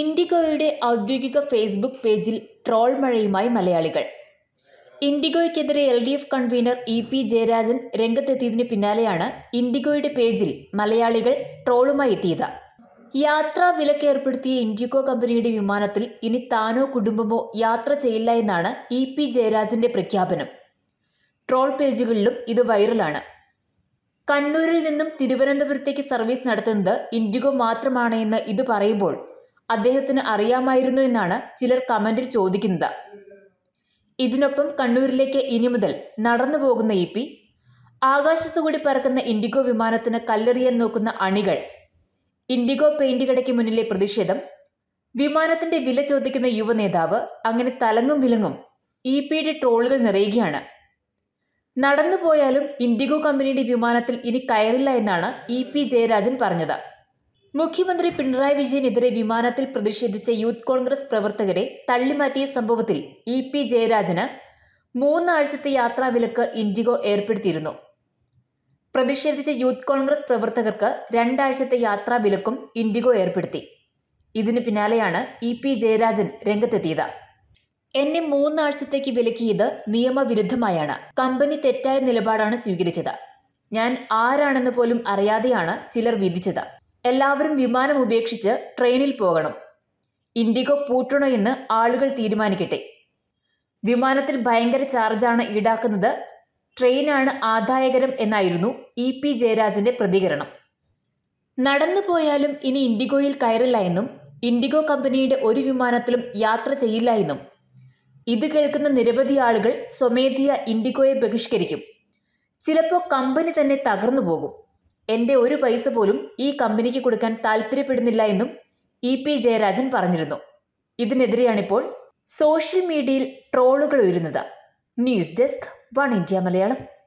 ഇൻഡിഗോയുടെ ഔദ്യോഗിക ഫേസ്ബുക്ക് പേജിൽ ട്രോൾ മഴയുമായി മലയാളികൾ ഇൻഡിഗോയ്ക്കെതിരെ L D F convener E P Jayarajan രംഗത്തെത്തിയതിന് പിന്നാലെയാണ് ഇൻഡിഗോയുടെ പേജിൽ മലയാളികൾ ട്രോളുമായി എത്തിയത് യാത്രാ വിലക്ക് ഏർപ്പെടുത്തിയ ഇൻഡിഗോ കമ്പനിയുടെ വിമാനത്തിൽ ഇനി താനോ കുടുംബമോ യാത്ര ചെയ്യില്ല എന്നാണ് ഇ പി ജയരാജന്റെ പ്രഖ്യാപനം ട്രോൾ പേജുകളിലും ഇത് വൈറലാണ് കണ്ണൂരിൽ നിന്നും തിരുവനന്തപുരത്തേക്ക് സർവീസ് നടത്തുന്നത് ഇൻഡിഗോ മാത്രമാണ് എന്ന് ഇത് പറയുമ്പോൾ അദ്ദേഹത്തിന് അറിയാമായിരുന്നു എന്നാണ് ചിലർ കമന്റിൽ ചോദിക്കുന്നത് ഇതിനൊപ്പം കണ്ണൂരിലേക്ക് ഇനി മുതൽ നടന്നു പോകുന്ന ഇ പി ആകാശത്തുകൂടി പറക്കുന്ന ഇൻഡിഗോ വിമാനത്തിന് കല്ലെറിയാൻ നോക്കുന്ന അണികൾ ഇൻഡിഗോ പെയിന്റ് കടയ്ക്ക് മുന്നിലെ പ്രതിഷേധം വിമാനത്തിന്റെ വില ചോദിക്കുന്ന യുവ നേതാവ് അങ്ങനെ തലങ്ങും വിലങ്ങും ഇ പിയുടെ ട്രോളുകൾ നിറയുകയാണ് നടന്നു പോയാലും ഇൻഡിഗോ കമ്പനിയുടെ വിമാനത്തിൽ ഇനി കയറില്ല എന്നാണ് ഇ പി ജയരാജൻ പറഞ്ഞത് മുഖ്യമന്ത്രി പിണറായി വിജയനെതിരെ വിമാനത്തിൽ പ്രതിഷേധിച്ച യൂത്ത് കോൺഗ്രസ് പ്രവർത്തകരെ തള്ളിമാറ്റിയ സംഭവത്തിൽ ഇ പി ജയരാജന് മൂന്നാഴ്ചത്തെ യാത്രാവിലക്ക് ഇൻഡിഗോ ഏർപ്പെടുത്തിയിരുന്നു പ്രതിഷേധിച്ച യൂത്ത് കോൺഗ്രസ് പ്രവർത്തകർക്ക് രണ്ടാഴ്ചത്തെ യാത്രാവിലക്കും ഇൻഡിഗോ ഏർപ്പെടുത്തി ഇതിനു പിന്നാലെയാണ് ഇ പി ജയരാജൻ രംഗത്തെത്തിയത് എന്നെ മൂന്നാഴ്ചത്തേക്ക് വിലക്കിയത് നിയമവിരുദ്ധമായാണ് കമ്പനി തെറ്റായ നിലപാടാണ് സ്വീകരിച്ചത് ഞാൻ ആരാണെന്ന് പോലും അറിയാതെയാണ് ചിലർ വിധിച്ചത് എല്ലാവരും വിമാനം ഉപേക്ഷിച്ച് ട്രെയിനിൽ പോകണം ഇൻഡിഗോ പൂട്ടണോ എന്ന് ആളുകൾ തീരുമാനിക്കട്ടെ വിമാനത്തിൽ ഭയങ്കര ചാർജാണ് ഈടാക്കുന്നത് ട്രെയിനാണ് ആദായകരം എന്നായിരുന്നു ഇ പി ജയരാജന്റെ പ്രതികരണം നടന്നു പോയാലും ഇനി ഇൻഡിഗോയിൽ കയറില്ല എന്നും ഇൻഡിഗോ കമ്പനിയുടെ ഒരു വിമാനത്തിലും യാത്ര ചെയ്യില്ല എന്നും ഇത് കേൾക്കുന്ന നിരവധി ആളുകൾ സ്വമേധിയ ഇൻഡിഗോയെ ബഹിഷ്കരിക്കും ചിലപ്പോൾ കമ്പനി തന്നെ തകർന്നു പോകും എൻ്റെ ഒരു പൈസ പോലും ഈ കമ്പനിക്ക് കൊടുക്കാൻ താല്പര്യപ്പെടുന്നില്ല എന്നും ഇ പി ജയരാജൻ പറഞ്ഞിരുന്നു ഇതിനെതിരെയാണിപ്പോൾ സോഷ്യൽ മീഡിയയിൽ ട്രോളുകൾ ഉയരുന്നത് news desk Oneindia Malayalam